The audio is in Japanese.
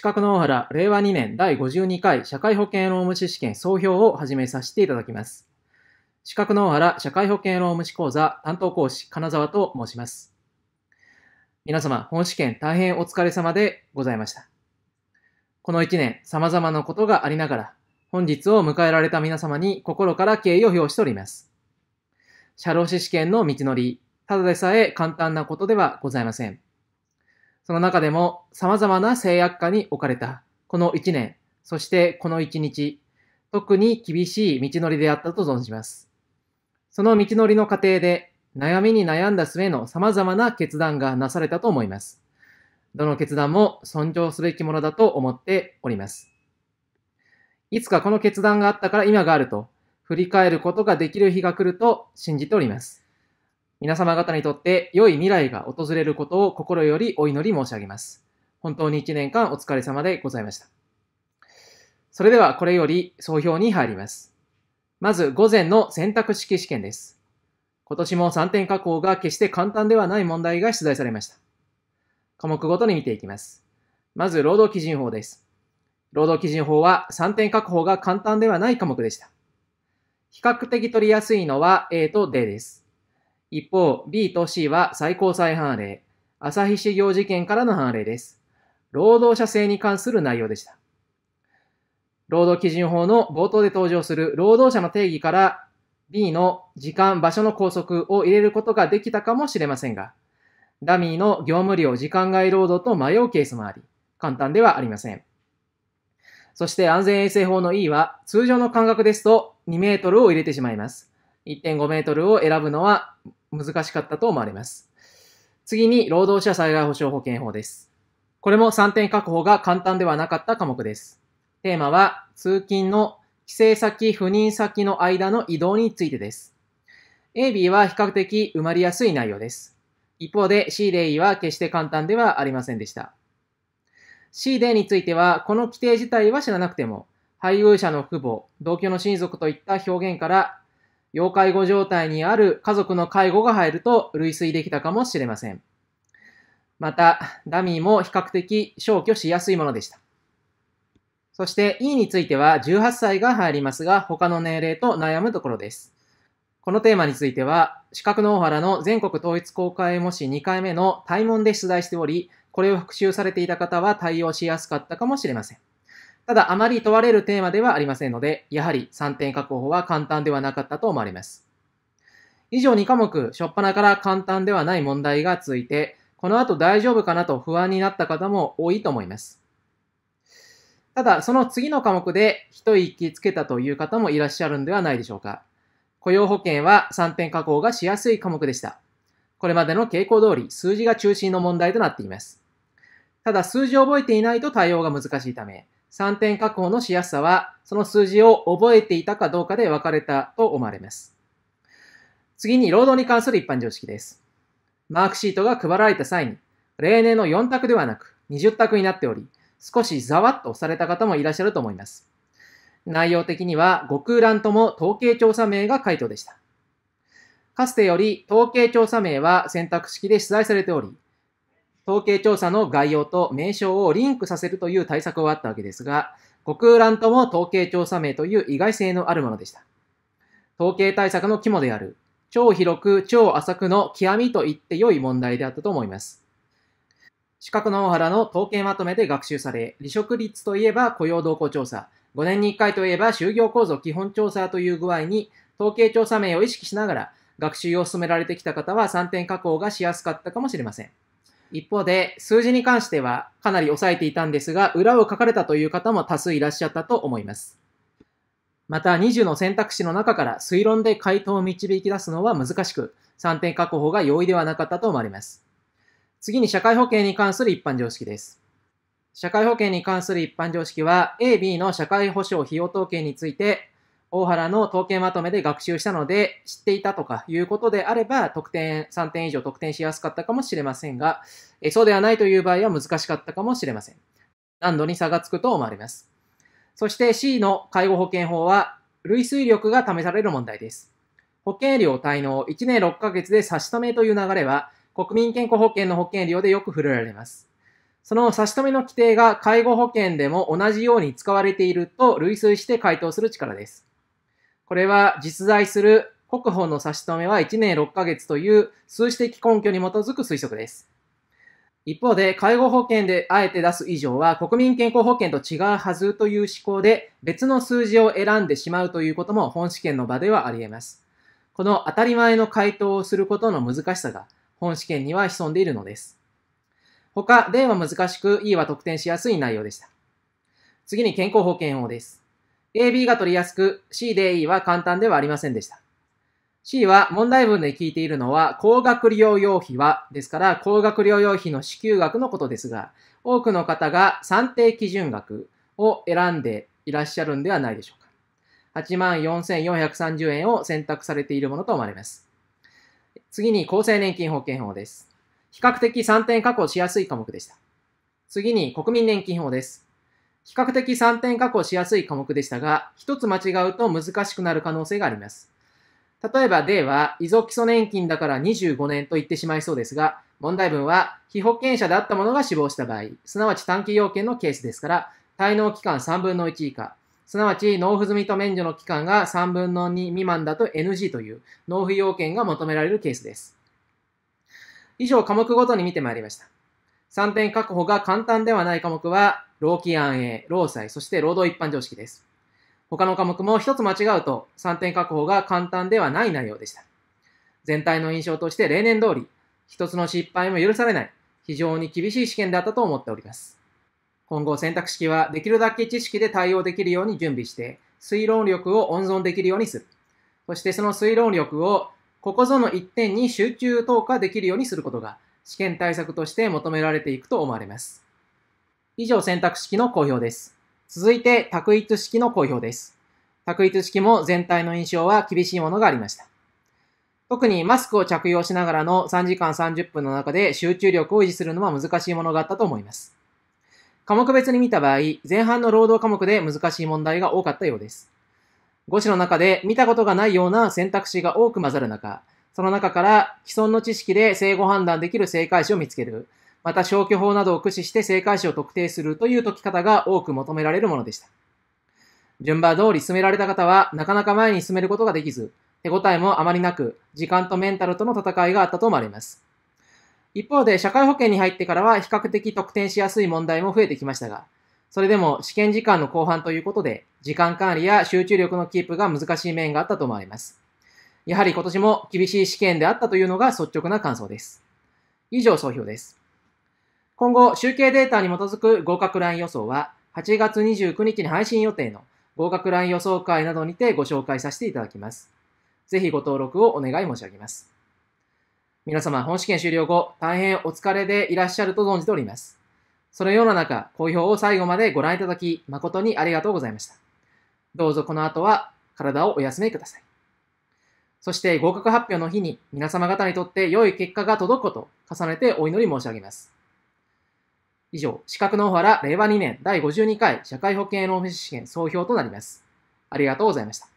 四角の大原令和2年第52回社会保険労務士試験総評を始めさせていただきます。資格の大原社会保険労務士講座担当講師金沢と申します。皆様、本試験大変お疲れ様でございました。この1年、様々なことがありながら、本日を迎えられた皆様に心から敬意を表しております。社労士試験の道のり、ただでさえ簡単なことではございません。その中でも様々な制約下に置かれた、この一年、そしてこの一日、特に厳しい道のりであったと存じます。その道のりの過程で、悩みに悩んだ末の様々な決断がなされたと思います。どの決断も尊重すべきものだと思っております。いつかこの決断があったから今があると振り返ることができる日が来ると信じております。皆様方にとって良い未来が訪れることを心よりお祈り申し上げます。本当に一年間お疲れ様でございました。それではこれより総評に入ります。まず午前の選択式試験です。今年も3点加工が決して簡単ではない問題が出題されました。科目ごとに見ていきます。まず労働基準法です。労働基準法は3点確保が簡単ではない科目でした。比較的取りやすいのは A と D です。一方、B と C は最高裁判例、朝日市業事件からの判例です。労働者制に関する内容でした。労働基準法の冒頭で登場する労働者の定義から B の時間、場所の拘束を入れることができたかもしれませんが、ダミーの業務量、時間外労働と迷うケースもあり、簡単ではありません。そして安全衛生法の E は通常の間隔ですと2メートルを入れてしまいます。1.5メートルを選ぶのは難しかったと思われます。次に、労働者災害保障保険法です。これも3点確保が簡単ではなかった科目です。テーマは、通勤の帰省先、赴任先の間の移動についてです。A、B は比較的埋まりやすい内容です。一方で C、D、E は決して簡単ではありませんでした。C、D については、この規定自体は知らなくても、配偶者の父母、同居の親族といった表現から要介護状態にある家族の介護が入ると類推できたかもしれません。また、ダミーも比較的消去しやすいものでした。そして E については18歳が入りますが、他の年齢と悩むところです。このテーマについては、資格の大原の全国統一公開模試2回目の対問で出題しており、これを復習されていた方は対応しやすかったかもしれません。ただ、あまり問われるテーマではありませんので、やはり3点確保は簡単ではなかったと思われます。以上2科目、初っ端から簡単ではない問題がついて、この後大丈夫かなと不安になった方も多いと思います。ただ、その次の科目で一息つけたという方もいらっしゃるんではないでしょうか。雇用保険は3点加工がしやすい科目でした。これまでの傾向通り、数字が中心の問題となっています。ただ、数字を覚えていないと対応が難しいため、3点確保のしやすさは、その数字を覚えていたかどうかで分かれたと思われます。次に労働に関する一般常識です。マークシートが配られた際に、例年の4択ではなく20択になっており、少しざわっとされた方もいらっしゃると思います。内容的には5空欄とも統計調査名が回答でした。かつてより統計調査名は選択式で取材されており、統計調査の概要と名称をリンクさせるという対策はあったわけですが、国空欄とも統計調査名という意外性のあるものでした。統計対策の肝である、超広く超浅くの極みと言って良い問題であったと思います。四角の大原の統計まとめで学習され、離職率といえば雇用動向調査、5年に1回といえば就業構造基本調査という具合に、統計調査名を意識しながら学習を進められてきた方は3点加工がしやすかったかもしれません。一方で、数字に関してはかなり抑えていたんですが、裏を書かれたという方も多数いらっしゃったと思います。また、20の選択肢の中から推論で回答を導き出すのは難しく、3点確保が容易ではなかったと思われます。次に社会保険に関する一般常識です。社会保険に関する一般常識は、A、B の社会保障費用統計について、大原の統計まとめで学習したので知っていたとかいうことであれば、得点、3点以上得点しやすかったかもしれませんが、えそうではないという場合は難しかったかもしれません。難度に差がつくと思われます。そして C の介護保険法は、類推力が試される問題です。保険料滞納1年6ヶ月で差し止めという流れは、国民健康保険の保険料でよく振るわれます。その差し止めの規定が介護保険でも同じように使われていると類推して回答する力です。これは実在する国保の差し止めは1年6ヶ月という数字的根拠に基づく推測です。一方で、介護保険であえて出す以上は国民健康保険と違うはずという思考で別の数字を選んでしまうということも本試験の場ではあり得ます。この当たり前の回答をすることの難しさが本試験には潜んでいるのです。他、例は難しく、E は得点しやすい内容でした。次に健康保険王です。AB が取りやすく、C で E は簡単ではありませんでした。C は問題文で聞いているのは、高額療養費は、ですから、高額療養費の支給額のことですが、多くの方が算定基準額を選んでいらっしゃるんではないでしょうか。84,430円を選択されているものと思われます。次に厚生年金保険法です。比較的算点確保しやすい科目でした。次に国民年金法です。比較的3点確保しやすい科目でしたが、1つ間違うと難しくなる可能性があります。例えば D は、遺族基礎年金だから25年と言ってしまいそうですが、問題文は、被保険者であった者が死亡した場合、すなわち短期要件のケースですから、滞納期間3分の1以下、すなわち納付済みと免除の期間が3分の2未満だと NG という納付要件が求められるケースです。以上科目ごとに見てまいりました。3点確保が簡単ではない科目は、労基安営、労災、そして労働一般常識です。他の科目も一つ間違うと3点確保が簡単ではない内容でした。全体の印象として例年通り、一つの失敗も許されない、非常に厳しい試験だったと思っております。今後選択式はできるだけ知識で対応できるように準備して、推論力を温存できるようにする。そしてその推論力をここぞの一点に集中投下できるようにすることが試験対策として求められていくと思われます。以上選択式の公表です。続いて、択一式の公表です。択一式も全体の印象は厳しいものがありました。特にマスクを着用しながらの3時間30分の中で集中力を維持するのは難しいものがあったと思います。科目別に見た場合、前半の労働科目で難しい問題が多かったようです。5種の中で見たことがないような選択肢が多く混ざる中、その中から既存の知識で正誤判断できる正解詞を見つける、また消去法などを駆使して正解詞を特定するという解き方が多く求められるものでした。順番通り進められた方は、なかなか前に進めることができず、手応えもあまりなく、時間とメンタルとの戦いがあったと思われます。一方で、社会保険に入ってからは比較的得点しやすい問題も増えてきましたが、それでも試験時間の後半ということで、時間管理や集中力のキープが難しい面があったと思われます。やはり今年も厳しい試験であったというのが率直な感想です。以上、総評です。今後、集計データに基づく合格ライン予想は、8月29日に配信予定の合格ライン予想会などにてご紹介させていただきます。ぜひご登録をお願い申し上げます。皆様、本試験終了後、大変お疲れでいらっしゃると存じております。そのような中、好評を最後までご覧いただき、誠にありがとうございました。どうぞこの後は体をお休みください。そして合格発表の日に皆様方にとって良い結果が届くことを重ねてお祈り申し上げます。以上、資格の小原令和2年第52回社会保険労務士試験総評となります。ありがとうございました。